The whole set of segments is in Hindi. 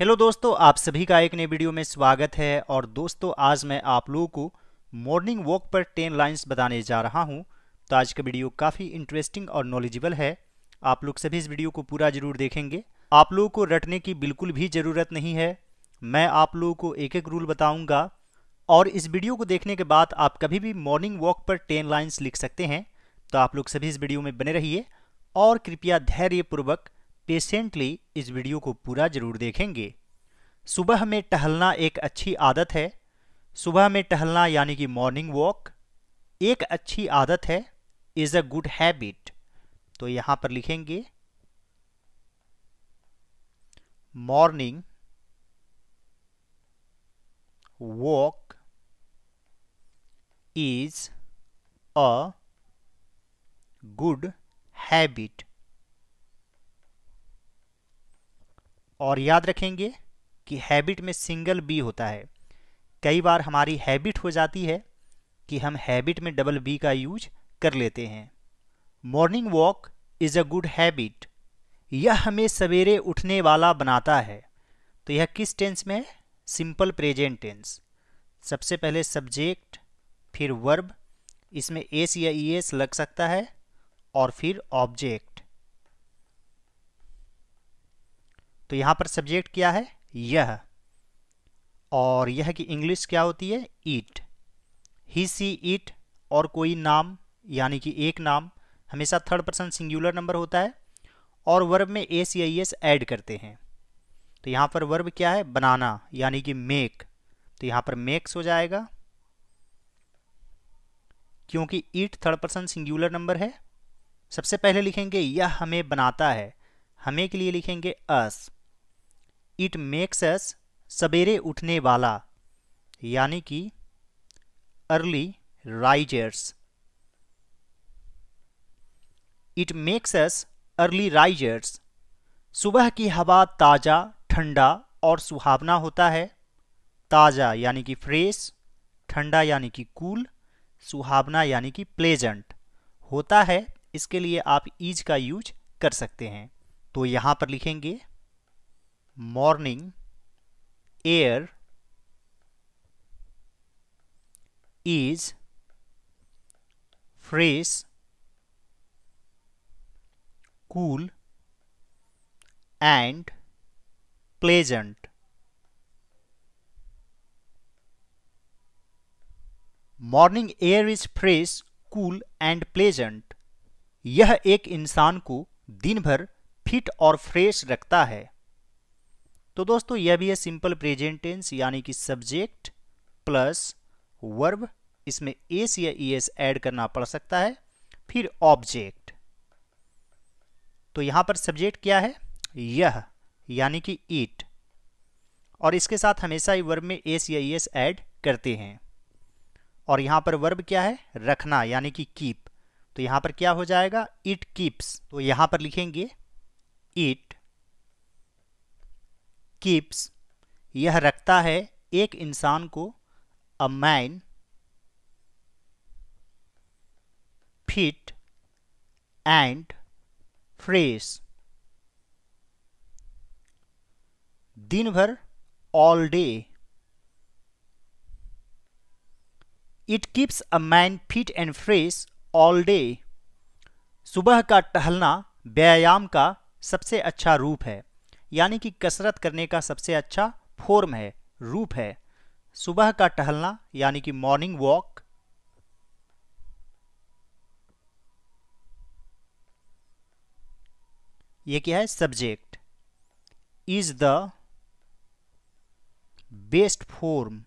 हेलो दोस्तों आप सभी का एक नए वीडियो में स्वागत है और दोस्तों आज मैं आप लोगों को मॉर्निंग वॉक पर टेन लाइंस बताने जा रहा हूं तो आज का वीडियो काफ़ी इंटरेस्टिंग और नॉलेजेबल है आप लोग सभी इस वीडियो को पूरा जरूर देखेंगे आप लोगों को रटने की बिल्कुल भी ज़रूरत नहीं है मैं आप लोगों को एक एक रूल बताऊँगा और इस वीडियो को देखने के बाद आप कभी भी मॉर्निंग वॉक पर टेन लाइन्स लिख सकते हैं तो आप लोग सभी इस वीडियो में बने रहिए और कृपया धैर्यपूर्वक पेशेंटली इस वीडियो को पूरा ज़रूर देखेंगे सुबह में टहलना एक अच्छी आदत है सुबह में टहलना यानी कि मॉर्निंग वॉक एक अच्छी आदत है इज़ अ गुड हैबिट तो यहां पर लिखेंगे morning walk is a good habit और याद रखेंगे कि हैबिट में सिंगल बी होता है कई बार हमारी हैबिट हो जाती है कि हम हैबिट में डबल बी का यूज कर लेते हैं morning walk is a good habit यह हमें सवेरे उठने वाला बनाता है तो यह किस टेंस में है सिंपल प्रेजेंट टेंस सबसे पहले सब्जेक्ट फिर वर्ब इसमें एस या ई एस लग सकता है और फिर ऑब्जेक्ट तो यहाँ पर सब्जेक्ट क्या है यह और यह की इंग्लिश क्या होती है ईट ही सी ईट और कोई नाम यानी कि एक नाम हमेशा थर्ड पर्सन सिंगुलर नंबर होता है और वर्ब में ए सी आई एस एड करते हैं तो यहाँ पर वर्ब क्या है बनाना यानी कि मेक तो यहाँ पर मेक्स हो जाएगा क्योंकि it third person singular number है सबसे पहले लिखेंगे यह हमें बनाता है हमें के लिए लिखेंगे अस इट मेक्स एस सवेरे उठने वाला यानी कि early risers it makes us early risers सुबह की हवा ताज़ा ठंडा और सुहावना होता है ताज़ा यानी कि फ्रेश ठंडा यानी कि कूल सुहावना यानी कि प्लेजेंट होता है इसके लिए आप ईज का यूज कर सकते हैं तो यहां पर लिखेंगे morning air is fresh cool and pleasant morning air is fresh cool and pleasant यह एक इंसान को दिन भर फिट और फ्रेश रखता है तो दोस्तों यह भी है सिंपल प्रेजेंट टेंस यानी कि सब्जेक्ट प्लस वर्ब इसमें एस या ई एस ऐड करना पड़ सकता है फिर ऑब्जेक्ट तो यहां पर सब्जेक्ट क्या है यह यानी कि ईट और इसके साथ हमेशा ही वर्ब में एस या ई एस ऐड करते हैं और यहां पर वर्ब क्या है रखना यानी कि कीप तो यहां पर क्या हो जाएगा इट कीप्स तो यहां पर लिखेंगे इट कीप्स यह रखता है एक इंसान को a man fit and fresh दिन भर all day it keeps a man fit and fresh all day सुबह का टहलना व्यायाम का सबसे अच्छा रूप है यानी कि कसरत करने का सबसे अच्छा फॉर्म है रूप है सुबह का टहलना यानी कि मॉर्निंग वॉक ये क्या है subject is the best form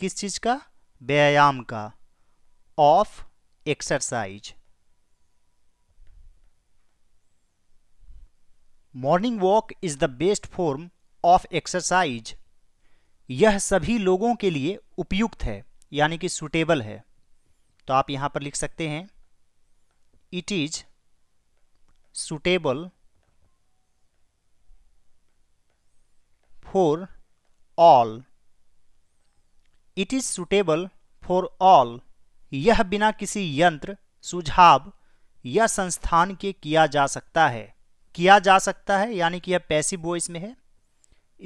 किस चीज का व्यायाम का of exercise morning walk is the best form of exercise यह सभी लोगों के लिए उपयुक्त है यानी कि सुटेबल है तो आप यहां पर लिख सकते हैं it is suitable for all it is suitable for all यह बिना किसी यंत्र सुझाव या संस्थान के किया जा सकता है किया जा सकता है यानी कि यह पैसिव वॉइस में है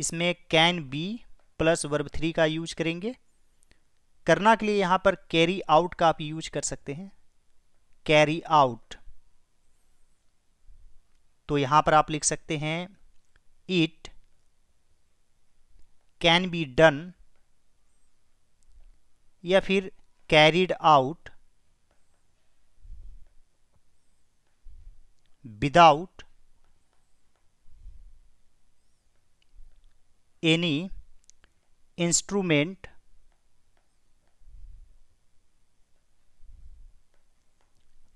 इसमें can be plus verb three का यूज करेंगे करना के लिए यहाँ पर कैरी आउट का आप यूज कर सकते हैं कैरी आउट तो यहाँ पर आप लिख सकते हैं इट कैन बी डन या फिर carried out without any instrument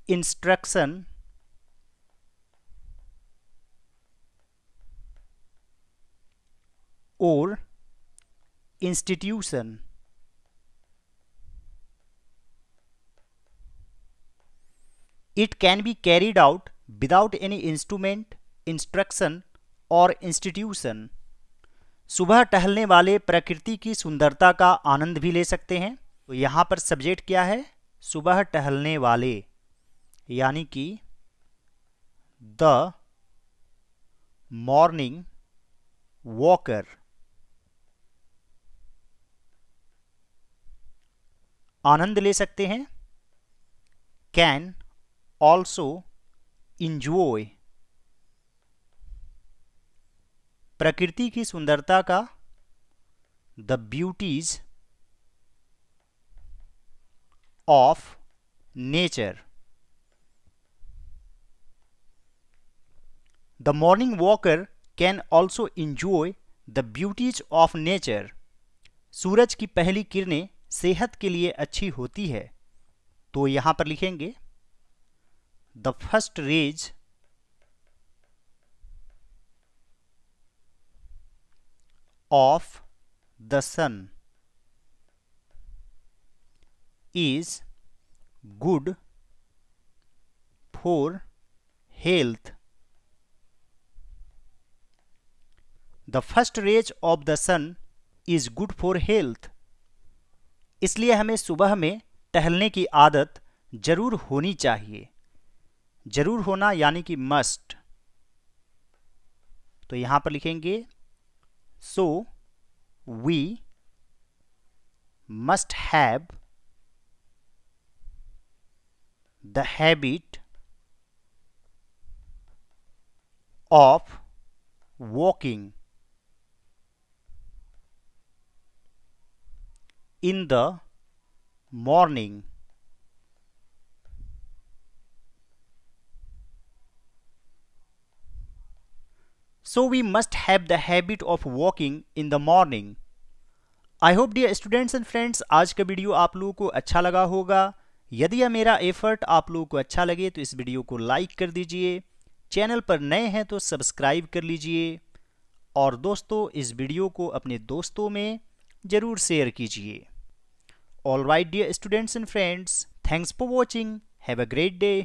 instruction or institution it can be carried out without any instrument instruction or institution सुबह टहलने वाले प्रकृति की सुंदरता का आनंद भी ले सकते हैं तो यहाँ पर सब्जेक्ट क्या है सुबह टहलने वाले यानी कि द मॉर्निंग वॉकर आनंद ले सकते हैं कैन ऑल्सो इंजॉय प्रकृति की सुंदरता का the beauties of nature the morning walker can also enjoy the beauties of nature सूरज की पहली किरणें सेहत के लिए अच्छी होती है तो यहां पर लिखेंगे the first rays of the sun is good for health. The first rays of the sun is good for health. इसलिए हमें सुबह में टहलने की आदत जरूर होनी चाहिए जरूर होना यानी कि मस्ट तो यहां पर लिखेंगे So we must have the habit of walking in the morning so we must have the habit of walking in the morning. I hope dear students and friends आज का वीडियो आप लोगों को अच्छा लगा होगा यदि यह मेरा एफर्ट आप लोगों को अच्छा लगे तो इस वीडियो को लाइक कर दीजिए चैनल पर नए हैं तो सब्सक्राइब कर लीजिए और दोस्तों इस वीडियो को अपने दोस्तों में ज़रूर शेयर कीजिए all right dear students and friends thanks for watching have a great day